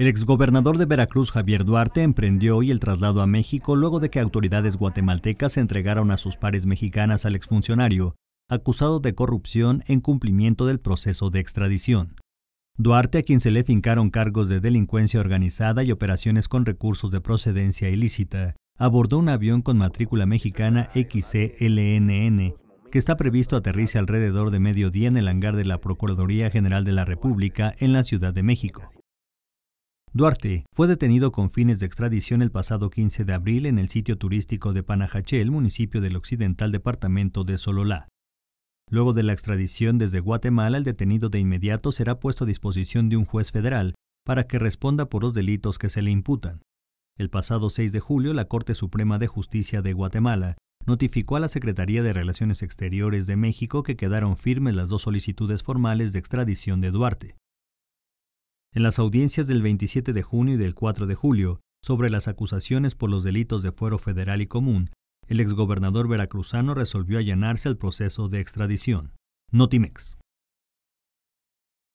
El exgobernador de Veracruz, Javier Duarte, emprendió hoy el traslado a México luego de que autoridades guatemaltecas entregaron a sus pares mexicanas al exfuncionario, acusado de corrupción en cumplimiento del proceso de extradición. Duarte, a quien se le fincaron cargos de delincuencia organizada y operaciones con recursos de procedencia ilícita, abordó un avión con matrícula mexicana XCLNN que está previsto aterrice alrededor de mediodía en el hangar de la Procuraduría General de la República en la Ciudad de México. Duarte fue detenido con fines de extradición el pasado 15 de abril en el sitio turístico de Panajachel, municipio del occidental departamento de Sololá. Luego de la extradición desde Guatemala, el detenido de inmediato será puesto a disposición de un juez federal para que responda por los delitos que se le imputan. El pasado 6 de julio, la Corte Suprema de Justicia de Guatemala notificó a la Secretaría de Relaciones Exteriores de México que quedaron firmes las dos solicitudes formales de extradición de Duarte en las audiencias del 27 de junio y del 4 de julio sobre las acusaciones por los delitos de fuero federal y común, el exgobernador veracruzano resolvió allanarse al proceso de extradición. Notimex.